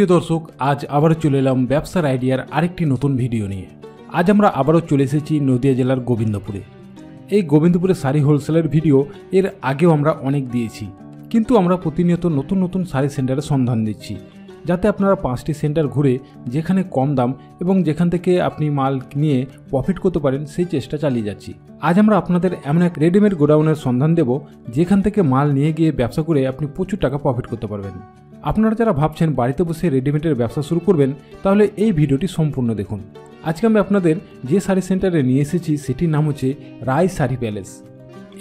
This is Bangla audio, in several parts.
সুপ্রিয় দর্শক আজ আবার চলে এলাম ব্যবসার আইডিয়ার আরেকটি নতুন ভিডিও নিয়ে আজ আমরা আবারও চলে এসেছি নদিয়া জেলার গোবিন্দপুরে এই গোবিন্দপুরে শাড়ি হোলসেলের ভিডিও এর আগেও আমরা অনেক দিয়েছি কিন্তু আমরা প্রতিনিয়ত নতুন নতুন শাড়ি সেন্টারের সন্ধান দিচ্ছি যাতে আপনারা পাঁচটি সেন্টার ঘুরে যেখানে কম দাম এবং যেখান থেকে আপনি মাল নিয়ে প্রফিট করতে পারেন সেই চেষ্টা চালিয়ে যাচ্ছি আজ আমরা আপনাদের এমন এক রেডিমেড গোডাউনের সন্ধান দেব যেখান থেকে মাল নিয়ে গিয়ে ব্যবসা করে আপনি প্রচুর টাকা প্রফিট করতে পারবেন আপনারা যারা ভাবছেন বাড়িতে বসে রেডিমেডের ব্যবসা শুরু করবেন তাহলে এই ভিডিওটি সম্পূর্ণ দেখুন আজকে আমি আপনাদের যে শাড়ি সেন্টারে নিয়ে এসেছি সেটির নাম হচ্ছে রায় শাড়ি প্যালেস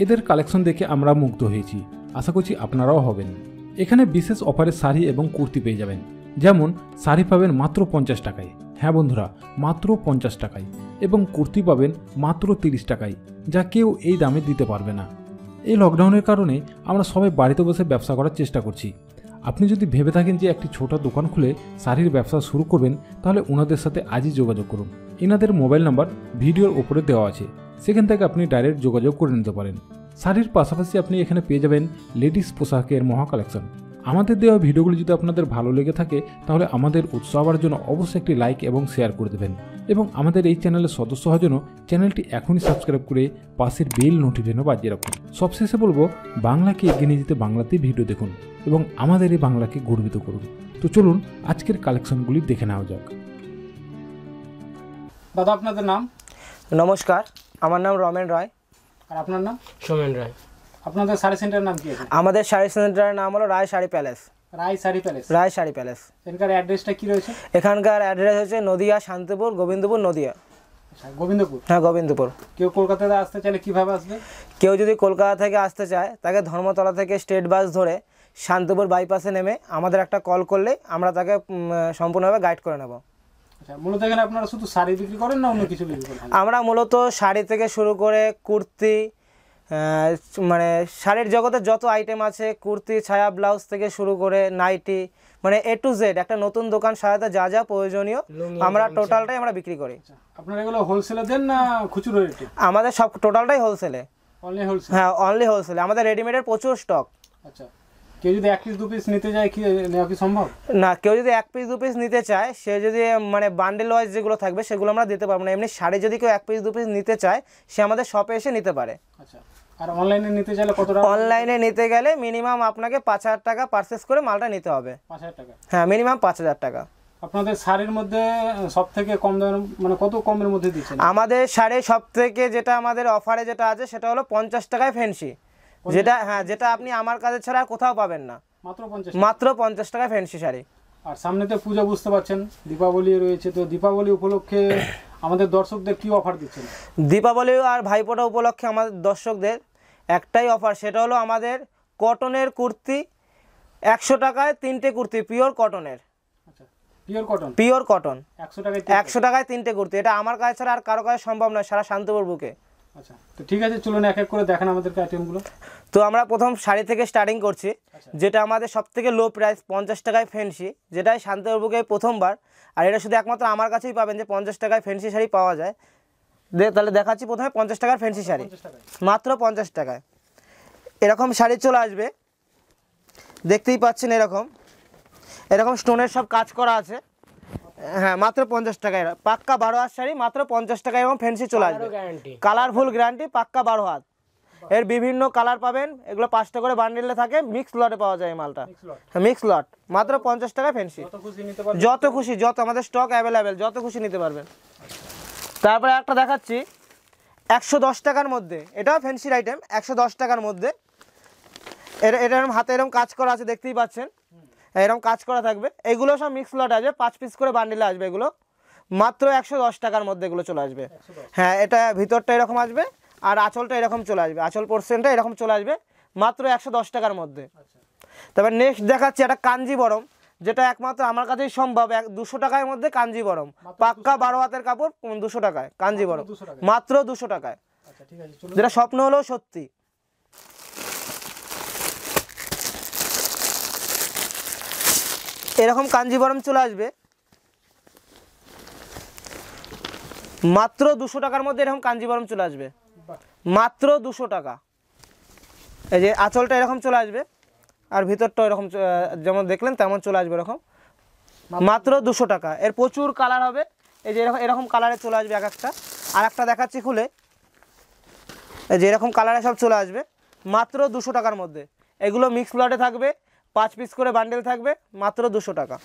এদের কালেকশন দেখে আমরা মুগ্ধ হয়েছি আশা করছি আপনারাও হবেন এখানে বিশেষ অফারে শাড়ি এবং কুর্তি পেয়ে যাবেন যেমন শাড়ি পাবেন মাত্র পঞ্চাশ টাকায় হ্যাঁ বন্ধুরা মাত্র পঞ্চাশ টাকায় এবং কুর্তি পাবেন মাত্র তিরিশ টাকায় যা কেউ এই দামে দিতে পারবে না এই লকডাউনের কারণে আমরা সবাই বাড়িতে বসে ব্যবসা করার চেষ্টা করছি আপনি যদি ভেবে থাকেন যে একটি ছোট দোকান খুলে শাড়ির ব্যবসা শুরু করবেন তাহলে ওনাদের সাথে আজই যোগাযোগ করুন এনাদের মোবাইল নাম্বার ভিডিওর ওপরে দেওয়া আছে সেখান থেকে আপনি ডাইরেক্ট যোগাযোগ করে নিতে পারেন শাড়ির পাশাপাশি আপনি এখানে পেয়ে যাবেন লেডিস পোশাকের মহা কালেকশন আমাদের দেওয়া ভিডিওগুলি যদি আপনাদের ভালো লেগে থাকে তাহলে আমাদের হওয়ার জন্য অবশ্যই একটি লাইক এবং শেয়ার করে দেবেন এবং আমাদের এই চ্যানেলের সদস্য হওয়ার জন্য চ্যানেলটি এখনই সাবস্ক্রাইব করে পাশের বেল নোটিফিকেশনও বাজিয়ে রাখুন সবশেষে বলবো বাংলাকে এগিয়ে নিয়ে যেতে বাংলাতেই ভিডিও দেখুন এবং আমাদের এই বাংলাকে গর্বিত করুন তো চলুন আজকের কালেকশনগুলি দেখে নেওয়া যাক দাদা আপনাদের নাম নমস্কার আমার নাম রমেন রায় আর আপনার নাম সোমেন রায় আপনাদের শাড়ি সেন্টারের নাম কি আমাদের শাড়ি সেন্টারের নাম হলো Roy sari palace Roy sari palace Roy sari palace এখানকার অ্যাড্রেসটা কি রয়েছে এখানকার অ্যাড্রেস হচ্ছে নদিয়া শান্তিপুর গোবিন্দপুর নদিয়া আচ্ছা, গোবিন্দপুর হ্যাঁ গোবিন্দপুর কেউ আসতে আসবে কেউ যদি কলকাতা থেকে আসতে চায় তাকে ধর্মতলা থেকে স্টেট বাস ধরে বাইপাসে নেমে আমাদের একটা কল আমরা তাকে সম্পূর্ণভাবে গাইড করে নেব আচ্ছা, শাড়ি করেন না কিছু আমরা মূলত শাড়ি থেকে শুরু করে কুর্তি মানে শাড়ির জগতে যত আইটেম আছে কুর্তি ছায়া ব্লাউজ থেকে শুরু করে নাইটি মানে এ টু জেড একটা নতুন দোকান সাজাতে যা যা প্রয়োজনীয় আমরা টোটালটাই আমরা বিক্রি করি আচ্ছা, আপনারা এগুলো হোলসেলে দেন না খুচরো রেটে আমাদের সব টোটালটাই হোলসেলে অনলি হোলসেল হ্যাঁ অনলি হোলসেলে আমাদের রেডিমেডের প্রচুর স্টক আচ্ছা কেউ যদি এক পিস দু পিস নিতে যায় কি নেওয়া কি সম্ভব না কেউ যদি এক পিস দু পিস নিতে চায় সে যদি মানে বান্ডেল ওয়াইজ যেগুলো থাকবে সেগুলো আমরা দিতে পারবো না এমনি শাড়ি যদি কেউ এক পিস দু পিস নিতে চায় সে আমাদের শপে এসে নিতে পারে আচ্ছা আর অনলাইনে নিতে চাইলে কত টাকা অনলাইনে নিতে গেলে মিনিমাম আপনাকে পাঁচ হাজার টাকা পারচেস করে মালটা নিতে হবে পাঁচ টাকা হ্যাঁ মিনিমাম পাঁচ হাজার টাকা আপনাদের শাড়ির মধ্যে সব থেকে কম দামের মানে কত কমের মধ্যে দিচ্ছেন আমাদের শাড়ি সব থেকে যেটা আমাদের অফারে যেটা আছে সেটা হলো পঞ্চাশ টাকায় ফেন্সি যেটা হ্যাঁ যেটা আপনি আমার কাছে ছাড়া কোথাও পাবেন না মাত্র পঞ্চাশ মাত্র পঞ্চাশ টাকায় ফেন্সি শাড়ি আর সামনে তো পূজা বুঝতে পারছেন দীপাবলি রয়েছে তো দীপাবলি উপলক্ষে আমাদের দর্শকদের কি অফার দিচ্ছেন দীপাবলি আর ভাইফোঁটা উপলক্ষে আমাদের দর্শকদের একটাই অফার সেটা হলো আমাদের কটনের কুর্তি একশো টাকায় তিনটে কুর্তি পিওর কটনের পিওর কটন একশো টাকায় তিনটে কুর্তি এটা আমার কাছে ছাড়া আর কারো কাছে সম্ভব নয় সারা শান্তপুর বুকে আচ্ছা, তো ঠিক আছে চলুন এক এক করে দেখেন আমাদের আইটেমগুলো তো আমরা প্রথম শাড়ি থেকে স্টার্টিং করছি আচ্ছা। যেটা আমাদের সব থেকে লো প্রাইস পঞ্চাশ টাকায় ফ্যান্সি যেটাই শান্তপুর বুকে প্রথমবার আর এটা শুধু একমাত্র আমার কাছেই পাবেন যে পঞ্চাশ টাকায় ফ্যান্সি শাড়ি পাওয়া যায় তাহলে দেখাচ্ছি প্রথমে পঞ্চাশ টাকার ফ্যান্সি শাড়ি মাত্র পঞ্চাশ টাকায় এরকম শাড়ি চলে আসবে দেখতেই পাচ্ছেন এরকম এরকম স্টোনের সব কাজ করা আছে হ্যাঁ মাত্র পঞ্চাশ টাকায় পাক্কা বারো হাত শাড়ি মাত্র পঞ্চাশ টাকায় এরকম ফ্যান্সি চলে আসবে কালারফুল গ্যারান্টি পাক্কা বারো হাত এর বিভিন্ন কালার পাবেন এগুলো পাঁচটা করে বান্ডিলে থাকে মিক্স লটে পাওয়া যায় মালটা মিক্স হ্যাঁ, লট মাত্র পঞ্চাশ টাকায় ফ্যান্সি যত খুশি যত আমাদের স্টক অ্যাভেলেবেল যত খুশি নিতে পারবেন তারপরে একটা দেখাচ্ছি একশো টাকার মধ্যে এটাও ফ্যান্সির আইটেম একশো টাকার মধ্যে এটা এরকম হাতে এরকম কাজ করা আছে দেখতেই পাচ্ছেন এরকম কাজ করা থাকবে এগুলো সব মিক্স লট আসবে পাঁচ পিস করে বান্ডিলে আসবে এগুলো মাত্র একশো টাকার মধ্যে এগুলো চলে আসবে হ্যাঁ এটা ভিতরটা এরকম আসবে আর আঁচলটা এরকম চলে আসবে আঁচল পোর্শনটা এরকম চলে আসবে মাত্র একশো টাকার মধ্যে আচ্ছা। তারপর নেক্সট দেখাচ্ছি একটা কাঞ্জি বরম যেটা একমাত্র আমার কাছেই সম্ভব এক দুশো টাকার মধ্যে কাঞ্জিবরম পাক্কা বারো হাতের কাপড় দুশো টাকায় কাঞ্জিবরম মাত্র দুশো টাকায় আচ্ছা, যেটা স্বপ্ন হলো সত্যি এরকম কাঞ্জিবরম চলে আসবে মাত্র দুশো টাকার মধ্যে এরকম কাঞ্জিবরম চলে আসবে মাত্র দুশো টাকা এই যে আঁচলটা এরকম চলে আসবে আর ভিতরটা এরকম যেমন দেখলেন তেমন চলে আসবে এরকম মাত্র দুশো টাকা এর প্রচুর কালার হবে এই যে এরকম এরকম কালারে চলে আসবে এক একটা আর একটা দেখাচ্ছি খুলে এই যে এরকম কালারে সব চলে আসবে মাত্র দুশো টাকার মধ্যে এগুলো মিক্স প্লটে থাকবে পাঁচ পিস করে বান্ডেল থাকবে মাত্র দুশো টাকা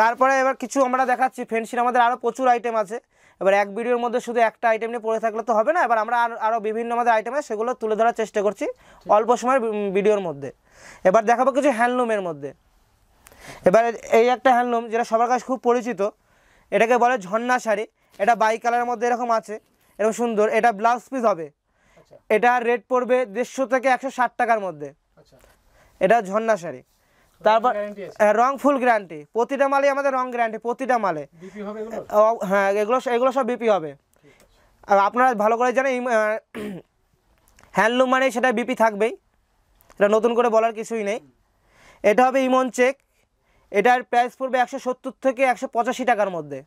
তারপরে এবার কিছু আমরা দেখাচ্ছি ফেন্সির আমাদের আরও প্রচুর আইটেম আছে এবার এক ভিডিওর মধ্যে শুধু একটা আইটেম নিয়ে পড়ে থাকলে তো হবে না এবার আমরা আরও বিভিন্ন আমাদের আইটেমে সেগুলো তুলে ধরার চেষ্টা করছি অল্প সময়ের ভিডিওর মধ্যে এবার দেখাবো কিছু হ্যান্ডলুমের মধ্যে এবার এই একটা হ্যান্ডলুম যেটা সবার কাছে খুব পরিচিত এটাকে বলে ঝর্ণা শাড়ি এটা বাই কালারের মধ্যে এরকম আছে এরকম সুন্দর এটা ব্লাউজ পিস হবে আচ্ছা। এটা রেট পড়বে দেড়শো থেকে একশো টাকার মধ্যে আচ্ছা। এটা ঝর্ণা শাড়ি তারপর রং গ্যারান্টি প্রতিটা মালে আমাদের রং গ্যারান্টি প্রতিটা মালে হ্যাঁ এগুলো এগুলো সব বিপি হবে আর আপনারা ভালো করে জানেন হ্যান্ডলুম মানে সেটা বিপি থাকবেই এটা নতুন করে বলার কিছুই নেই এটা হবে ইমন চেক এটার প্রাইস পড়বে একশো সত্তর থেকে একশো পঁচাশি টাকার মধ্যে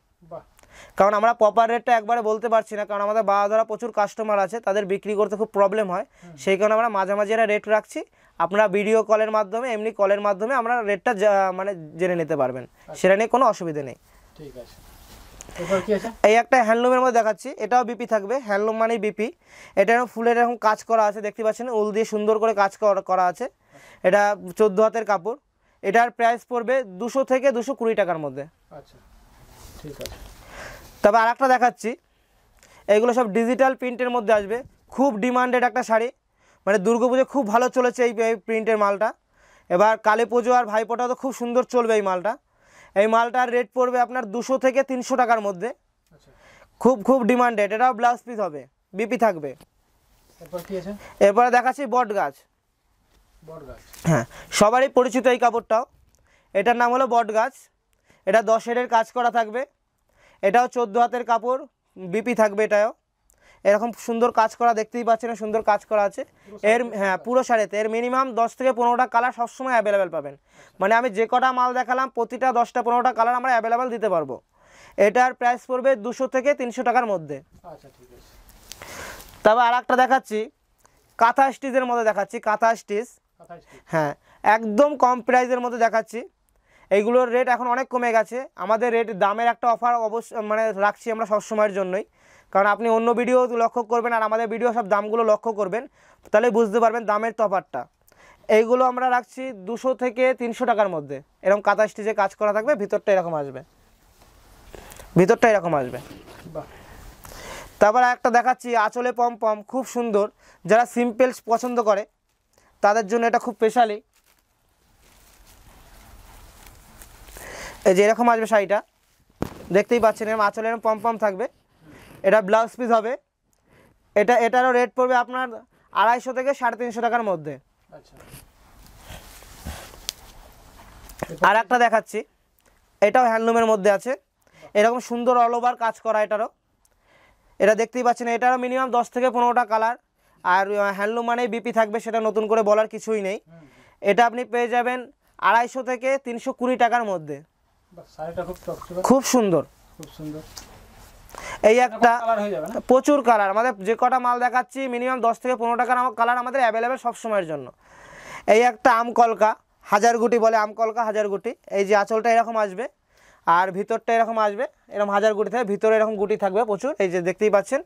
কারণ আমরা প্রপার রেটটা একবারে বলতে পারছি না কারণ আমাদের বাবা ধরা প্রচুর কাস্টমার আছে তাদের বিক্রি করতে খুব প্রবলেম হয় সেই কারণে আমরা মাঝামাঝি একটা রেট রাখছি আপনারা ভিডিও কলের মাধ্যমে এমনি কলের মাধ্যমে আমরা রেটটা মানে জেনে নিতে পারবেন আচ্ছা। সেটা নিয়ে কোনো অসুবিধে নেই ঠিক আছে এই একটা হ্যান্ডলুমের মধ্যে দেখাচ্ছি এটাও বিপি থাকবে হ্যান্ডলুম মানেই বিপি এটা ফুলের এরকম কাজ করা আছে দেখতে পাচ্ছেন উল দিয়ে সুন্দর করে কাজ করা আছে এটা চোদ্দো হাতের কাপড় এটার প্রাইস পড়বে দুশো থেকে দুশো কুড়ি টাকার মধ্যে আচ্ছা ঠিক আছে তবে আর একটা দেখাচ্ছি এগুলো সব ডিজিটাল প্রিন্টের মধ্যে আসবে খুব ডিমান্ডেড একটা শাড়ি মানে দুর্গাপুজো খুব ভালো চলেছে এই প্রিন্টের মালটা এবার কালী পুজো আর ভাইপোটা তো খুব সুন্দর চলবে এই মালটা এই মালটার রেট পড়বে আপনার দুশো থেকে তিনশো টাকার মধ্যে আচ্ছা। খুব খুব ডিমান্ডেড এটাও ব্লাউজ পিস হবে বিপি থাকবে এরপরে দেখাচ্ছি বট গাছ হ্যাঁ সবারই পরিচিত এই কাপড়টাও এটার নাম হলো বট গাছ এটা দশ হেডের কাজ করা থাকবে এটাও চোদ্দো হাতের কাপড় বিপি থাকবে এটাও এরকম সুন্দর কাজ করা দেখতেই পাচ্ছেন সুন্দর কাজ করা আছে এর হ্যাঁ পুরো শাড়িতে এর মিনিমাম দশ থেকে পনেরোটা কালার সবসময় অ্যাভেলেবেল পাবেন মানে আমি যে কটা মাল দেখালাম প্রতিটা দশটা পনেরোটা কালার আমরা অ্যাভেলেবেল দিতে পারবো এটার প্রাইস পড়বে দুশো থেকে তিনশো টাকার মধ্যে আচ্ছা, তবে আর একটা দেখাচ্ছি কাঁথা স্টিচের মধ্যে দেখাচ্ছি কাঁথা স্টিচ হ্যাঁ একদম কম প্রাইসের মধ্যে দেখাচ্ছি এইগুলোর রেট এখন অনেক কমে গেছে আমাদের রেট দামের একটা অফার অবশ্য মানে রাখছি আমরা সবসময়ের জন্যই কারণ আপনি অন্য ভিডিও লক্ষ্য করবেন আর আমাদের ভিডিও সব দামগুলো লক্ষ্য করবেন তাহলে বুঝতে পারবেন দামের তফাতটা এইগুলো আমরা রাখছি দুশো থেকে তিনশো টাকার মধ্যে এরকম কাঁথা স্টিচে কাজ করা থাকবে ভিতরটা এরকম আসবে ভিতরটা এরকম আসবে তারপর একটা দেখাচ্ছি আঁচলে পম পম খুব সুন্দর যারা সিম্পল পছন্দ করে তাদের জন্য এটা খুব স্পেশালি এই যে এরকম আসবে শাড়িটা দেখতেই পাচ্ছেন এরকম আচলে এরকম পম পম থাকবে এটা ব্লাউজ পিস হবে এটা এটারও রেট পড়বে আপনার আড়াইশো থেকে সাড়ে তিনশো টাকার মধ্যে আচ্ছা। আর একটা দেখাচ্ছি এটাও হ্যান্ডলুমের মধ্যে আছে এরকম সুন্দর অল ওভার কাজ করা এটারও এটা দেখতেই পাচ্ছেন এটারও মিনিমাম দশ থেকে পনেরোটা কালার আর হ্যান্ডলুম মানেই বিপি থাকবে সেটা নতুন করে বলার কিছুই নেই এটা আপনি পেয়ে যাবেন আড়াইশো থেকে তিনশো কুড়ি টাকার মধ্যে খুব সুন্দর খুব সুন্দর এই একটা প্রচুর কালার আমাদের যে কটা মাল দেখাচ্ছি মিনিমাম দশ থেকে পনেরো টাকার কালার আমাদের অ্যাভেলেবেল সবসময়ের জন্য এই একটা আম কলকা হাজার গুটি বলে আম কলকা হাজার গুটি এই যে আঁচলটা এরকম আসবে আর ভিতরটা এরকম আসবে এরকম হাজার গুটি থাকবে ভিতরে এরকম গুটি থাকবে প্রচুর এই যে দেখতেই পাচ্ছেন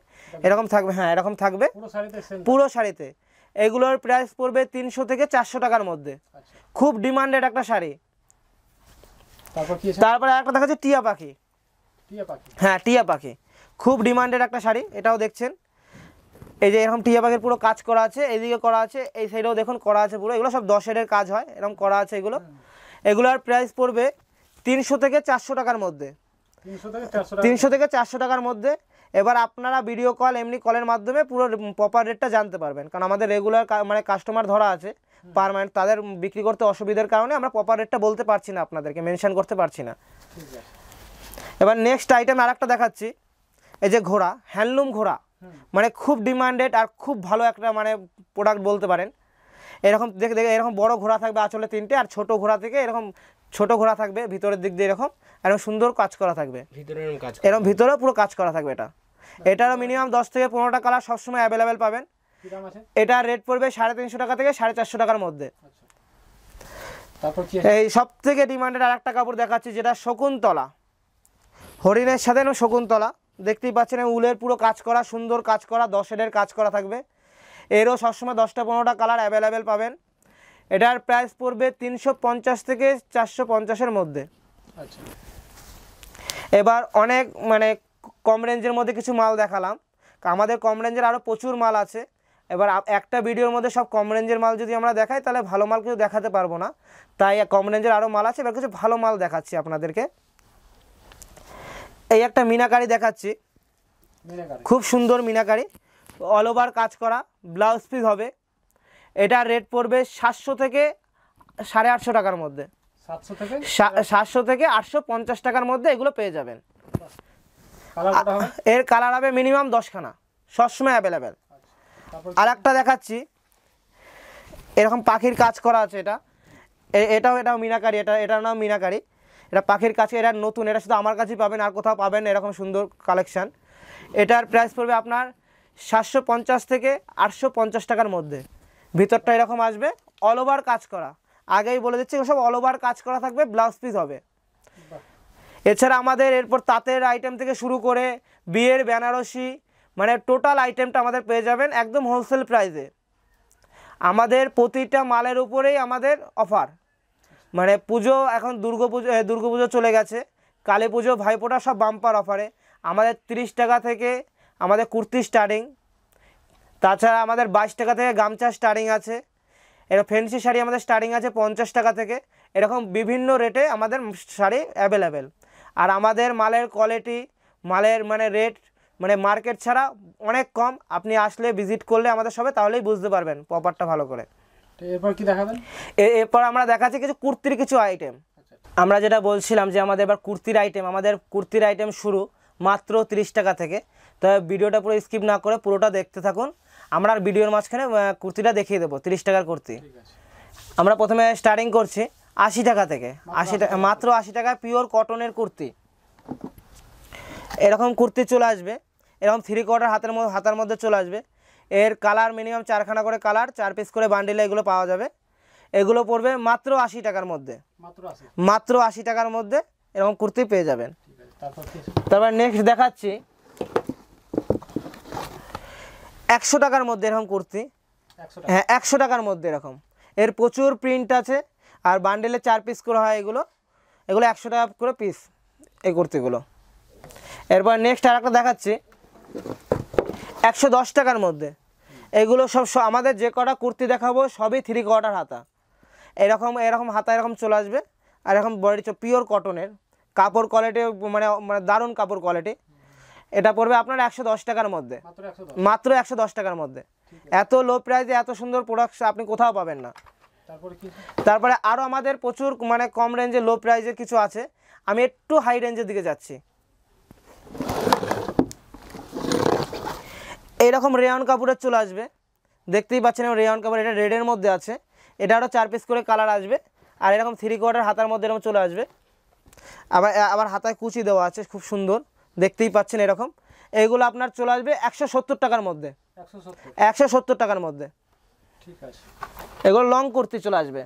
এরকম থাকবে হ্যাঁ এরকম থাকবে পুরো শাড়িতে এগুলোর প্রাইস পড়বে তিনশো থেকে চারশো টাকার মধ্যে আচ্ছা। খুব ডিমান্ডেড একটা শাড়ি তারপরে একটা দেখা যাচ্ছে টিয়া পাখি হ্যাঁ টিয়া পাখি খুব ডিমান্ডের একটা শাড়ি এটাও দেখছেন এই যে এরকম টিয়া পাখির পুরো কাজ করা আছে এইদিকে করা আছে এই সাইডেও দেখুন করা আছে পুরো এগুলো সব দশের কাজ হয় এরকম করা আছে এগুলো এগুলোর প্রাইস পড়বে তিনশো থেকে চারশো টাকার মধ্যে তিনশো থেকে চারশো টাকার মধ্যে এবার আপনারা ভিডিও কল এমনি কলের মাধ্যমে পুরো প্রপার রেটটা জানতে পারবেন কারণ আমাদের রেগুলার মানে কাস্টমার ধরা আছে পারমানেন্ট তাদের বিক্রি করতে অসুবিধার কারণে আমরা প্রপার রেটটা বলতে পারছি না আপনাদেরকে মেনশন করতে পারছি না এবার নেক্সট আইটেম আর দেখাচ্ছি এই যে ঘোড়া হ্যান্ডলুম ঘোড়া মানে খুব ডিমান্ডেড আর খুব ভালো একটা মানে প্রোডাক্ট বলতে পারেন এরকম দেখে দেখে এরকম বড় ঘোড়া থাকবে আচলে তিনটে আর ছোট ঘোড়া থেকে এরকম ছোট ঘোড়া থাকবে ভিতরের দিক দিয়ে এরকম এরকম সুন্দর কাজ করা থাকবে এরকম ভিতরেও পুরো কাজ করা থাকবে এটা আচ্ছা, এটারও মিনিমাম দশ থেকে পনেরোটা কালার সবসময় অ্যাভেলেবেল পাবেন এটা রেট পড়বে সাড়ে তিনশো টাকা থেকে সাড়ে চারশো টাকার মধ্যে আচ্ছা। এই সব থেকে ডিমান্ডেড আর একটা কাপড় দেখাচ্ছি যেটা শকুন্তলা হরিণের সাথে শকুন্তলা দেখতেই পাচ্ছেন উলের পুরো কাজ করা সুন্দর কাজ করা দশ হেডের কাজ করা থাকবে এরও সবসময় দশটা পনেরোটা কালার অ্যাভেলেবেল পাবেন এটার প্রাইস পড়বে তিনশো থেকে চারশো পঞ্চাশের মধ্যে আচ্ছা। এবার অনেক মানে কম রেঞ্জের মধ্যে কিছু মাল দেখালাম আমাদের কম রেঞ্জের আরও প্রচুর মাল আছে এবার একটা ভিডিওর মধ্যে সব কম রেঞ্জের মাল যদি আমরা দেখাই তাহলে ভালো মাল কিছু দেখাতে পারবো না তাই কম রেঞ্জের আরও মাল আছে এবার কিছু ভালো মাল দেখাচ্ছি আপনাদেরকে এই একটা মিনাকারি দেখাচ্ছি খুব সুন্দর মিনাকারি অল ওভার কাজ করা ব্লাউজ পিস হবে এটা রেট পড়বে সাতশো থেকে সাড়ে আটশো টাকার মধ্যে সাতশো থেকে আটশো পঞ্চাশ টাকার মধ্যে এগুলো পেয়ে যাবেন এর কালার হবে মিনিমাম দশখানা সবসময় অ্যাভেলেবেল আর একটা দেখাচ্ছি এরকম পাখির কাজ করা আছে এটা এটাও এটাও মিনাকারি এটা এটার নাম মিনাকারি এটা পাখির কাছে এটা নতুন এটা শুধু আমার কাছেই পাবেন আর কোথাও পাবেন এরকম সুন্দর কালেকশান এটার প্রাইস পড়বে আপনার সাতশো পঞ্চাশ থেকে আটশো পঞ্চাশ টাকার মধ্যে ভিতরটা এরকম আসবে অল ওভার কাজ করা আগেই বলে দিচ্ছি সব অল ওভার কাজ করা থাকবে ব্লাউজ পিস হবে এছাড়া আমাদের এরপর তাঁতের আইটেম থেকে শুরু করে বিয়ের বেনারসি মানে টোটাল আইটেমটা আমাদের পেয়ে যাবেন একদম হোলসেল প্রাইসে আমাদের প্রতিটা মালের উপরেই আমাদের অফার মানে পুজো এখন দুর্গা দুর্গাপুজো দুর্গা পুজো চলে গেছে কালী পুজো ভাইফোঁটা সব বাম্পার অফারে আমাদের ত্রিশ টাকা থেকে আমাদের কুর্তি স্টার্টিং তাছাড়া আমাদের বাইশ টাকা থেকে গামছা স্টার্টিং আছে এরকম ফেন্সি শাড়ি আমাদের স্টার্টিং আছে পঞ্চাশ টাকা থেকে এরকম বিভিন্ন রেটে আমাদের শাড়ি অ্যাভেলেবেল আর আমাদের মালের কোয়ালিটি মালের মানে রেট মানে মার্কেট ছাড়া অনেক কম আপনি আসলে ভিজিট করলে আমাদের সবে তাহলেই বুঝতে পারবেন প্রপারটা ভালো করে এরপর এরপর আমরা দেখাচ্ছি কিছু কুর্তির কিছু আইটেম আচ্ছা। আমরা যেটা বলছিলাম যে আমাদের এবার কুর্তির আইটেম আমাদের কুর্তির আইটেম শুরু মাত্র 30 টাকা থেকে তো ভিডিওটা পুরো স্কিপ না করে পুরোটা দেখতে থাকুন আমরা আর ভিডিওর মাঝখানে কুর্তিটা দেখিয়ে দেবো 30 টাকার কুর্তি আমরা প্রথমে স্টার্টিং করছি আশি টাকা থেকে আশি টাকা মাত্র আশি টাকা পিওর কটনের কুর্তি এরকম কুর্তি চলে আসবে এরকম থ্রি কোয়ার্টার হাতের হাতার মধ্যে চলে আসবে এর কালার মিনিমাম চারখানা করে কালার চার পিস করে বান্ডিলে এগুলো পাওয়া যাবে এগুলো পড়বে মাত্র আশি টাকার মধ্যে মাত্র আশি টাকার মধ্যে এরকম কুর্তি পেয়ে যাবেন তারপর নেক্সট দেখাচ্ছি একশো টাকার মধ্যে এরকম কুর্তি হ্যাঁ একশো টাকার মধ্যে এরকম এর প্রচুর প্রিন্ট আছে আর বান্ডেলে চার পিস করে হয় এগুলো এগুলো একশো টাকা করে পিস এই কুর্তিগুলো এরপর নেক্সট আর একটা দেখাচ্ছি একশো দশ টাকার মধ্যে এগুলো সব আমাদের যে কটা কুর্তি দেখাবো সবই থ্রি কোয়ার্টার হাতা এরকম এরকম হাতা এরকম চলে আসবে আর এরকম বডি পিওর কটনের কাপড় কোয়ালিটি মানে মানে দারুণ কাপড় কোয়ালিটি এটা পড়বে আপনার একশো দশ টাকার মধ্যে মাত্র একশো দশ টাকার মধ্যে এত লো প্রাইসে এত সুন্দর প্রোডাক্ট আপনি কোথাও পাবেন না তারপরে আরও আমাদের প্রচুর মানে কম রেঞ্জে লো প্রাইজের কিছু আছে আমি একটু হাই রেঞ্জের দিকে যাচ্ছি এইরকম রেয়ন কাপড়ের চলে আসবে দেখতেই পাচ্ছেন রেয়ন কাপড় এটা রেডের মধ্যে আছে এটা আরও চার পিস করে কালার আসবে আর এরকম থ্রি কোয়ার্টার হাতার মধ্যে এরকম চলে আসবে আবার আবার হাতায় কুচি দেওয়া আছে খুব সুন্দর দেখতেই পাচ্ছেন এরকম এইগুলো আপনার চলে আসবে একশো টাকার মধ্যে একশো টাকার মধ্যে ঠিক আছে এগুলো লং কুর্তি চলে আসবে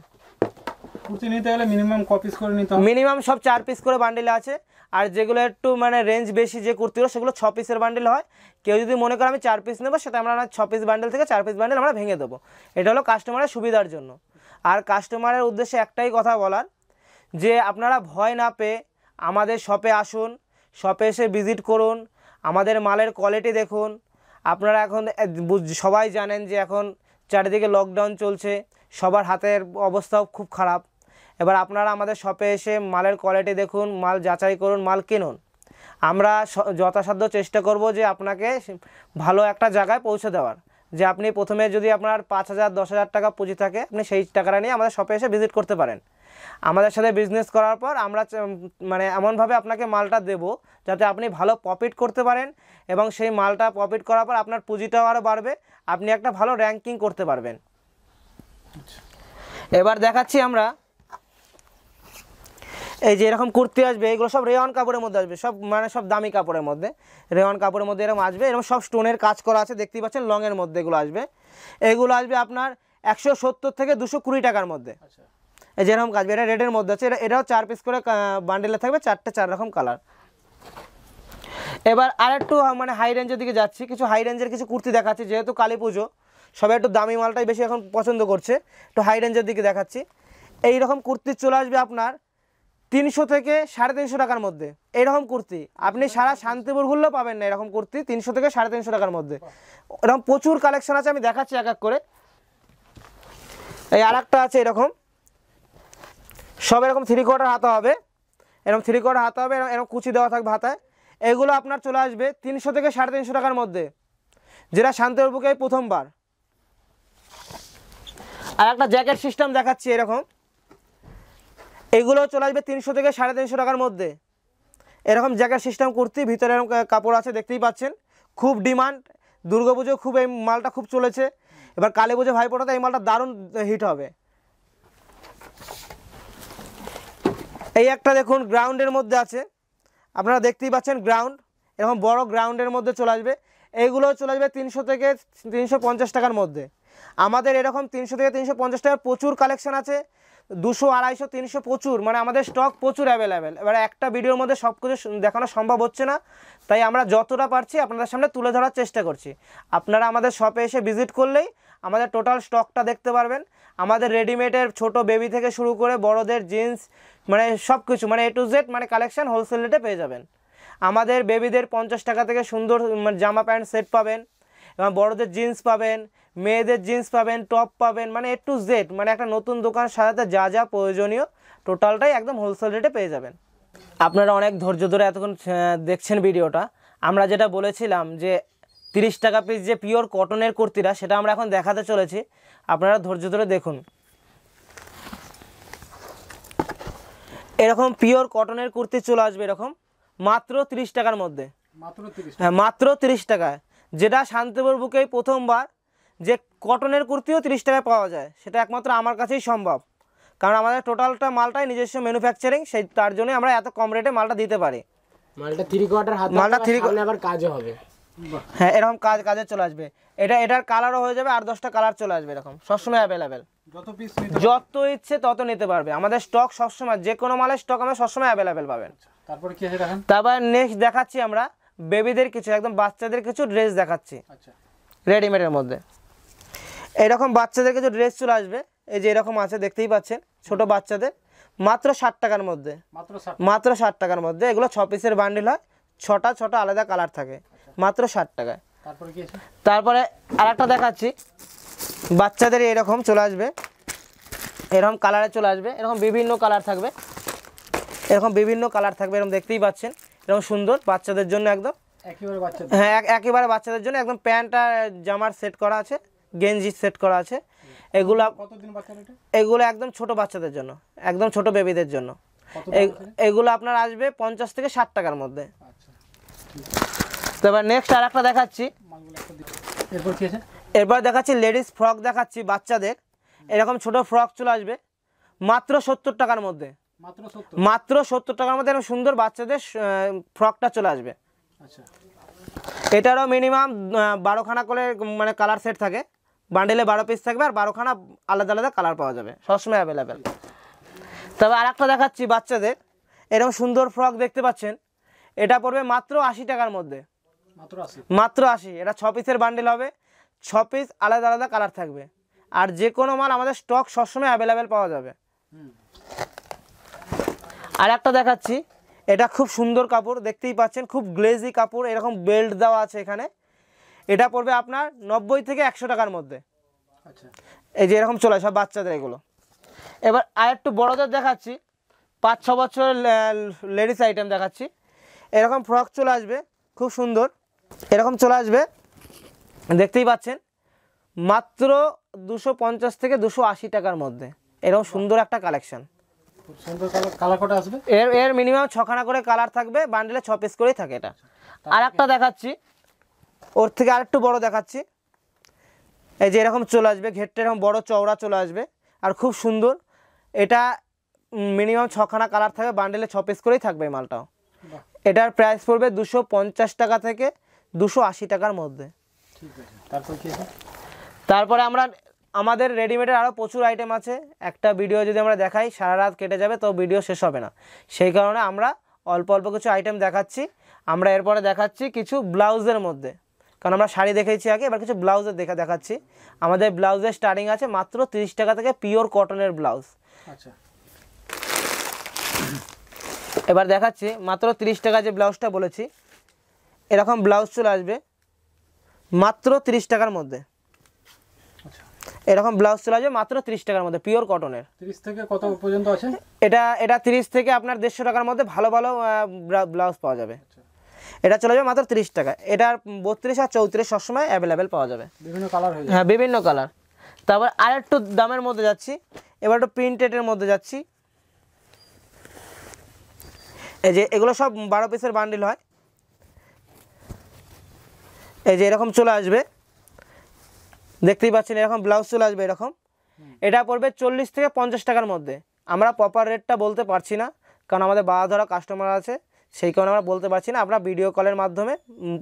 কুর্তি নিতে গেলে মিনিমাম ক পিস করে নিতে হবে মিনিমাম সব চার পিস করে বান্ডেল আছে আর যেগুলো একটু মানে রেঞ্জ বেশি যে কুর্তিগুলো সেগুলো ছ পিসের বান্ডেল হয় কেউ যদি মনে করে আমি চার পিস নেবো সেটা আমরা ছ পিস বান্ডেল থেকে চার পিস বান্ডেল আমরা ভেঙে দেবো এটা হলো কাস্টমারের সুবিধার জন্য আর কাস্টমারের উদ্দেশ্যে একটাই কথা বলার যে আপনারা ভয় না পেয়ে আমাদের শপে আসুন শপে এসে ভিজিট করুন আমাদের মালের কোয়ালিটি দেখুন আপনারা এখন সবাই জানেন যে এখন চারিদিকে লকডাউন চলছে সবার হাতের অবস্থাও খুব খারাপ এবার আপনারা আমাদের শপে এসে মালের কোয়ালিটি দেখুন মাল যাচাই করুন মাল কিনুন আমরা যথাসাধ্য চেষ্টা করব যে আপনাকে ভালো একটা জায়গায় পৌঁছে দেওয়ার যে আপনি প্রথমে যদি আপনার পাঁচ হাজার দশ হাজার টাকা পুঁজি থাকে আপনি সেই টাকাটা নিয়ে আমাদের শপে এসে ভিজিট করতে পারেন আমাদের সাথে বিজনেস করার পর আমরা মানে এমনভাবে আপনাকে মালটা দেব যাতে আপনি ভালো প্রফিট করতে পারেন এবং সেই মালটা প্রফিট করার পর আপনার পুঁজিটাও আরও বাড়বে আপনি একটা ভালো র্যাঙ্কিং করতে পারবেন আচ্ছা। এবার দেখাচ্ছি আমরা এই যে এরকম কুর্তি আসবে এগুলো সব রেওয়ান কাপড়ের মধ্যে আসবে সব মানে সব দামি কাপড়ের মধ্যে রেওয়ান কাপড়ের মধ্যে এরকম আসবে এরকম সব স্টোনের কাজ করা আছে দেখতেই পাচ্ছেন লংয়ের মধ্যে এগুলো আসবে এগুলো আসবে আপনার একশো সত্তর থেকে দুশো কুড়ি টাকার মধ্যে আচ্ছা। এই যেরকম কাজ এটা রেডের মধ্যে আছে এটা এটাও চার পিস করে বান্ডেলে থাকবে চারটে চার রকম কালার এবার আর একটু মানে হাই রেঞ্জের দিকে যাচ্ছি কিছু হাই রেঞ্জের কিছু কুর্তি দেখাচ্ছি যেহেতু কালী পুজো সবাই একটু দামি মালটাই বেশি এখন পছন্দ করছে একটু হাই রেঞ্জের দিকে দেখাচ্ছি এই রকম কুর্তি চলে আসবে আপনার তিনশো থেকে সাড়ে তিনশো টাকার মধ্যে এরকম কুর্তি আপনি সারা শান্তিপুর ঘুরলেও পাবেন না এরকম কুর্তি তিনশো থেকে সাড়ে তিনশো টাকার মধ্যে এরকম প্রচুর কালেকশন আছে আমি দেখাচ্ছি এক এক করে এই আর আছে এরকম সব এরকম থ্রি কোয়ার্টার হাতা হবে এরকম থ্রি কোয়ার্টার হাতা হবে এরকম কুচি দেওয়া থাকবে হাতায় এগুলো আপনার চলে আসবে তিনশো থেকে সাড়ে তিনশো টাকার মধ্যে যেটা শান্তিপুর বুকে প্রথমবার আর একটা জ্যাকেট সিস্টেম দেখাচ্ছি এরকম এগুলো চলে আসবে তিনশো থেকে সাড়ে তিনশো টাকার মধ্যে এরকম জ্যাকেট সিস্টেম কুর্তি ভিতরে এরকম কাপড় আছে দেখতেই পাচ্ছেন খুব ডিমান্ড দুর্গাপুজো খুব এই মালটা খুব চলেছে এবার কালী পুজো পড়াতে এই মালটা দারুণ হিট হবে এই একটা দেখুন গ্রাউন্ডের মধ্যে আছে আপনারা দেখতেই পাচ্ছেন গ্রাউন্ড এরকম বড় গ্রাউন্ডের মধ্যে চলে আসবে এইগুলো চলে আসবে তিনশো থেকে তিনশো টাকার মধ্যে আমাদের এরকম তিনশো থেকে তিনশো টাকার প্রচুর কালেকশন আছে দুশো আড়াইশো তিনশো প্রচুর মানে আমাদের স্টক প্রচুর অ্যাভেলেবেল এবার একটা ভিডিওর মধ্যে সব কিছু দেখানো সম্ভব হচ্ছে না তাই আমরা যতটা পারছি আপনাদের সামনে তুলে ধরার চেষ্টা করছি আপনারা আমাদের শপে এসে ভিজিট করলেই আমাদের টোটাল স্টকটা দেখতে পারবেন আমাদের রেডিমেডের ছোট বেবি থেকে শুরু করে বড়দের জিন্স মানে সব কিছু মানে এ টু জেড মানে কালেকশান হোলসেল রেটে পেয়ে যাবেন আমাদের বেবিদের পঞ্চাশ টাকা থেকে সুন্দর মানে জামা প্যান্ট সেট পাবেন এবং বড়দের জিন্স পাবেন মেয়েদের জিন্স পাবেন টপ পাবেন মানে এ টু জেড মানে একটা নতুন দোকান সাজাতে যা যা প্রয়োজনীয় টোটালটাই একদম হোলসেল রেটে পেয়ে যাবেন আপনারা অনেক ধৈর্য ধরে এতক্ষণ দেখছেন ভিডিওটা আমরা যেটা বলেছিলাম যে তিরিশ টাকা পিস যে পিওর কটনের কুর্তিটা সেটা আমরা এখন দেখাতে চলেছি আপনারা ধৈর্য ধরে দেখুন এরকম পিওর কটনের কুর্তি চলে আসবে এরকম মাত্র তিরিশ টাকার মধ্যে মাত্র তিরিশ হ্যাঁ, টাকায় যেটা শান্তিপুর বুকেই প্রথমবার যে কটনের কুর্তিও তিরিশ টাকায় পাওয়া যায় সেটা একমাত্র আমার কাছেই সম্ভব কারণ আমাদের টোটালটা মালটাই নিজস্ব ম্যানুফ্যাকচারিং সেই তার জন্য আমরা এত কম রেটে মালটা দিতে পারি মালটা থ্রি কোয়ার্টার হাত মালটা থ্রি আবার কাজ হবে হ্যাঁ এরকম কাজ কাজে চলে আসবে এটা এটার কালারও হয়ে যাবে আর দশটা কালার চলে আসবে এরকম সবসময় অ্যাভেলেবেল যত ইচ্ছে তত নিতে পারবে আমাদের স্টক সবসময় যে কোনো মালের স্টক আমরা সবসময় অ্যাভেলেবেল পাবেন তারপর নেক্সট দেখাচ্ছি আমরা বেবিদের কিছু একদম বাচ্চাদের কিছু ড্রেস দেখাচ্ছি রেডিমেডের আচ্ছা। মধ্যে এরকম বাচ্চাদেরকে যে ড্রেস চলে আসবে এই যে এরকম আছে দেখতেই পাচ্ছেন ছোট বাচ্চাদের মাত্র ষাট টাকার মধ্যে মাত্র ষাট টাকার মধ্যে এগুলো ছ পিসের বান্ডিল হয় ছটা ছটা আলাদা কালার থাকে আচ্ছা। মাত্র ষাট টাকায় তারপরে আর একটা দেখাচ্ছি বাচ্চাদের এরকম চলে আসবে এরকম কালারে চলে আসবে এরকম বিভিন্ন কালার থাকবে এরকম বিভিন্ন কালার থাকবে এরকম দেখতেই পাচ্ছেন এরকম সুন্দর বাচ্চাদের জন্য একদম হ্যাঁ একেবারে বাচ্চাদের জন্য একদম প্যান্ট আর জামার সেট করা আছে গেঞ্জি সেট করা আছে এগুলো এগুলো একদম ছোট বাচ্চাদের জন্য একদম ছোট বেবিদের জন্য এগুলো আপনার আসবে পঞ্চাশ থেকে ষাট টাকার মধ্যে আচ্ছা। তো এবার নেক্সট আর একটা দেখাচ্ছি এরপর দেখাচ্ছি লেডিস ফ্রক দেখাচ্ছি বাচ্চাদের এরকম ছোট ফ্রক চলে আসবে মাত্র সত্তর টাকার মধ্যে মাত্র সত্তর টাকার মধ্যে সুন্দর বাচ্চাদের ফ্রকটা চলে আসবে আচ্ছা। এটারও মিনিমাম বারোখানা করে মানে কালার সেট থাকে বান্ডেলে বারো পিস থাকবে আর বারোখানা আলাদা আলাদা কালার পাওয়া যাবে সবসময় অ্যাভেলেবেল তবে আর একটা দেখাচ্ছি বাচ্চাদের এরকম সুন্দর ফ্রক দেখতে পাচ্ছেন এটা পড়বে মাত্র আশি টাকার মধ্যে মাত্র আশি এটা ছ পিসের বান্ডেল হবে ছ পিস আলাদা আলাদা কালার থাকবে আর যে কোনো মাল আমাদের স্টক সবসময় অ্যাভেলেবেল পাওয়া যাবে আর একটা দেখাচ্ছি এটা খুব সুন্দর কাপড় দেখতেই পাচ্ছেন খুব গ্লেজি কাপড় এরকম বেল্ট দেওয়া আছে এখানে এটা পড়বে আপনার নব্বই থেকে একশো টাকার মধ্যে আচ্ছা। এই যে এরকম চলে সব বাচ্চাদের এগুলো এবার আর একটু বড়দের দেখাচ্ছি পাঁচ ছ বছরের লেডিস আইটেম দেখাচ্ছি এরকম ফ্রক চলে আসবে খুব সুন্দর এরকম চলে আসবে দেখতেই পাচ্ছেন মাত্র দুশো পঞ্চাশ থেকে দুশো আশি টাকার মধ্যে এরকম সুন্দর একটা কালেকশন এর এর মিনিমাম ছখানা করে কালার থাকবে বান্ডেলে ছ পিস করেই থাকে এটা আচ্ছা। আর একটা দেখাচ্ছি ওর থেকে আরেকটু বড় দেখাচ্ছি এই যে এরকম চলে আসবে ঘেরটা এরকম বড় চওড়া চলে আসবে আর খুব সুন্দর এটা মিনিমাম ছখানা কালার থাকবে বান্ডেলে ছ পিস করেই থাকবে মালটাও এটার প্রাইস পড়বে দুশো টাকা থেকে দুশো টাকার মধ্যে তারপরে আমরা আমাদের রেডিমেডের আরও প্রচুর আইটেম আছে একটা ভিডিও যদি আমরা দেখাই সারা রাত কেটে যাবে তো ভিডিও শেষ হবে না সেই কারণে আমরা অল্প অল্প কিছু আইটেম দেখাচ্ছি আমরা এরপরে দেখাচ্ছি কিছু ব্লাউজের মধ্যে কারণ আমরা শাড়ি দেখেছি আগে এবার কিছু ব্লাউজের দেখে দেখাচ্ছি আমাদের ব্লাউজের স্টার্টিং আছে মাত্র তিরিশ টাকা থেকে পিওর কটনের ব্লাউজ আচ্ছা এবার দেখাচ্ছি মাত্র তিরিশ টাকা যে ব্লাউজটা বলেছি এরকম ব্লাউজ চলে আসবে মাত্র তিরিশ টাকার মধ্যে আচ্ছা। এরকম ব্লাউজ চলে আসবে মাত্র তিরিশ টাকার মধ্যে পিওর কটনের তিরিশ থেকে কত পর্যন্ত আছে এটা এটা তিরিশ থেকে আপনার দেড়শো টাকার মধ্যে ভালো ভালো ব্লাউজ পাওয়া যাবে আচ্ছা। এটা চলে যাবে মাত্র তিরিশ টাকা এটার বত্রিশ আর চৌত্রিশ সবসময় অ্যাভেলেবেল পাওয়া যাবে বিভিন্ন কালার হ্যাঁ বিভিন্ন কালার তারপর আর একটু দামের মধ্যে যাচ্ছি এবার একটু প্রিন্টেডের মধ্যে যাচ্ছি এই যে এগুলো সব বারো পিসের বান্ডিল হয় এই যে এরকম চলে আসবে দেখতেই পাচ্ছেন এরকম ব্লাউজ চলে আসবে এরকম এটা পড়বে চল্লিশ থেকে পঞ্চাশ টাকার মধ্যে আমরা প্রপার রেটটা বলতে পারছি না কারণ আমাদের বাড়া ধরা কাস্টমার আছে সেই কারণে আমরা বলতে পারছি না আপনারা ভিডিও কলের মাধ্যমে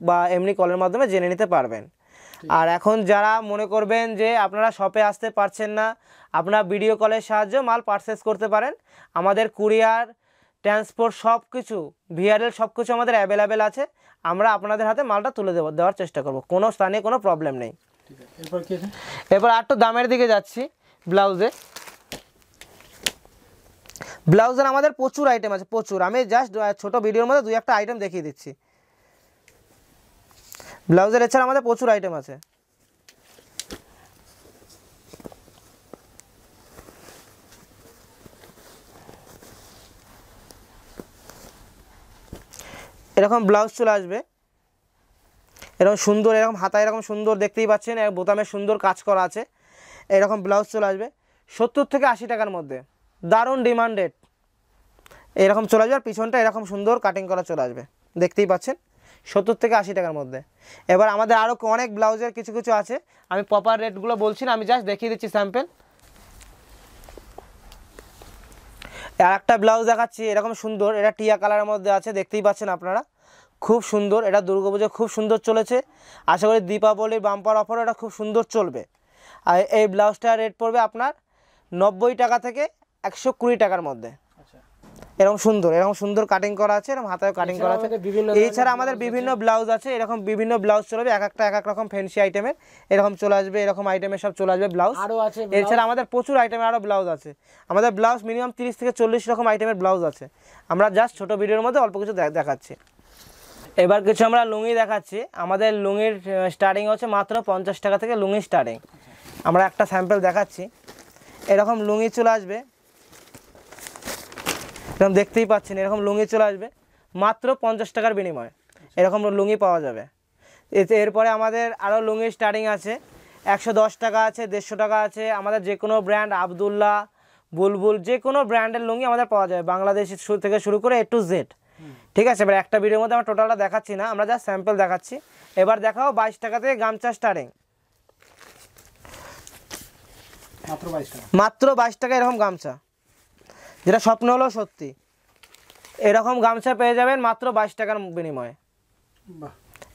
বা এমনি কলের মাধ্যমে জেনে নিতে পারবেন আর এখন যারা মনে করবেন যে আপনারা শপে আসতে পারছেন না আপনারা ভিডিও কলের সাহায্যে মাল পারচেস করতে পারেন আমাদের কুরিয়ার ট্রান্সপোর্ট সব কিছু ভিআরএল সব কিছু আমাদের অ্যাভেলেবেল আছে আমরা আপনাদের হাতে মালটা তুলে দেব দেওয়ার চেষ্টা করব কোনো স্থানে কোনো প্রবলেম নেই এরপর আর তো দামের দিকে যাচ্ছি ব্লাউজে ব্লাউজের আমাদের প্রচুর আইটেম আছে প্রচুর আমি জাস্ট ছোট ভিডিওর মধ্যে দুই একটা আইটেম দেখিয়ে দিচ্ছি ব্লাউজের এছাড়া আমাদের প্রচুর আইটেম আছে এরকম ব্লাউজ চলে আসবে এরকম সুন্দর এরকম হাতা এরকম সুন্দর দেখতেই পাচ্ছেন বোতামে সুন্দর কাজ করা আছে এরকম ব্লাউজ চলে আসবে সত্তর থেকে আশি টাকার মধ্যে দারুণ ডিমান্ডেড এরকম চলে আসবে আর পিছনটা এরকম সুন্দর কাটিং করা চলে আসবে দেখতেই পাচ্ছেন সত্তর থেকে আশি টাকার মধ্যে এবার আমাদের আরও অনেক ব্লাউজের কিছু কিছু আছে আমি প্রপার রেটগুলো বলছি না আমি জাস্ট দেখিয়ে দিচ্ছি স্যাম্পেল আর একটা ব্লাউজ দেখাচ্ছি এরকম সুন্দর এটা টিয়া কালারের মধ্যে আছে দেখতেই পাচ্ছেন আপনারা খুব সুন্দর এটা দুর্গাপুজো খুব সুন্দর চলেছে আশা করি দীপাবলির বাম্পার অফারও এটা খুব সুন্দর চলবে আর এই ব্লাউজটার রেট পড়বে আপনার নব্বই টাকা থেকে একশো কুড়ি টাকার মধ্যে আচ্ছা। এরকম সুন্দর এরকম সুন্দর কাটিং করা আছে এরকম হাতায় কাটিং করা আছে এছাড়া আমাদের বিভিন্ন ব্লাউজ আছে এরকম বিভিন্ন ব্লাউজ চলবে এক একটা এক এক রকম ফ্যান্সি আইটেমের এরকম চলে আসবে এরকম আইটেমের সব চলে আসবে ব্লাউজ আরও আছে এছাড়া আমাদের প্রচুর আইটেমের আরও ব্লাউজ আছে আমাদের ব্লাউজ মিনিমাম তিরিশ থেকে চল্লিশ রকম আইটেমের ব্লাউজ আছে আমরা জাস্ট ছোটো ভিডিওর মধ্যে অল্প কিছু দেখাচ্ছি এবার কিছু আমরা লুঙি দেখাচ্ছি আমাদের লুঙির স্টার্টিং হচ্ছে মাত্র পঞ্চাশ টাকা থেকে লুঙি স্টার্টিং আমরা একটা স্যাম্পেল দেখাচ্ছি এরকম লুঙ্গি চলে আসবে এরকম দেখতেই পাচ্ছেন এরকম লুঙ্গি চলে আসবে মাত্র পঞ্চাশ টাকার বিনিময়ে এরকম লুঙ্গি পাওয়া যাবে এতে এরপরে আমাদের আরও লুঙ্গি স্টার্টিং আছে একশো দশ টাকা আছে দেড়শো টাকা আছে আমাদের যে কোনো ব্র্যান্ড আবদুল্লা বুলবুল যে কোনো ব্র্যান্ডের লুঙ্গি আমাদের পাওয়া যাবে বাংলাদেশের শুরু থেকে শুরু করে এ টু জেড ঠিক আছে এবার একটা ভিডিওর মধ্যে আমরা টোটালটা দেখাচ্ছি না আমরা যা স্যাম্পেল দেখাচ্ছি এবার দেখাও বাইশ টাকা থেকে গামছা স্টার্টিং মাত্র বাইশ টাকা এরকম গামছা যেটা স্বপ্ন হলো সত্যি এরকম গামছা পেয়ে যাবেন মাত্র বাইশ টাকার বিনিময়ে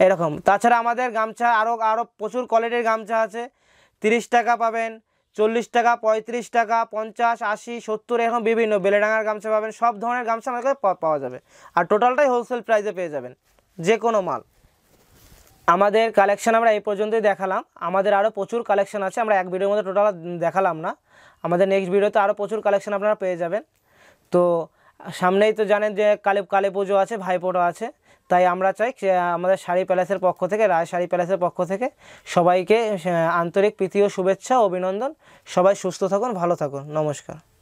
এরকম তাছাড়া আমাদের গামছা আরও আরও প্রচুর কোয়ালিটির গামছা আছে তিরিশ টাকা পাবেন চল্লিশ টাকা পঁয়ত্রিশ টাকা পঞ্চাশ আশি সত্তর এরকম বিভিন্ন বেলেডাঙার গামছা পাবেন সব ধরনের গামছা আমাদের পাওয়া যাবে আর টোটালটাই হোলসেল প্রাইসে পেয়ে যাবেন যে কোনো মাল আমাদের কালেকশান আমরা এই পর্যন্তই দেখালাম আমাদের আরও প্রচুর কালেকশান আছে আমরা এক ভিডিওর মধ্যে টোটাল দেখালাম না আমাদের নেক্সট ভিডিওতে আরও প্রচুর কালেকশান আপনারা পেয়ে যাবেন তো সামনেই তো জানেন যে কালী কালী পুজো আছে ভাইপোটো আছে তাই আমরা চাই আমাদের শাড়ি প্যালেসের পক্ষ থেকে রায় শাড়ি প্যালেসের পক্ষ থেকে সবাইকে আন্তরিক প্রীতি ও শুভেচ্ছা অভিনন্দন সবাই সুস্থ থাকুন ভালো থাকুন নমস্কার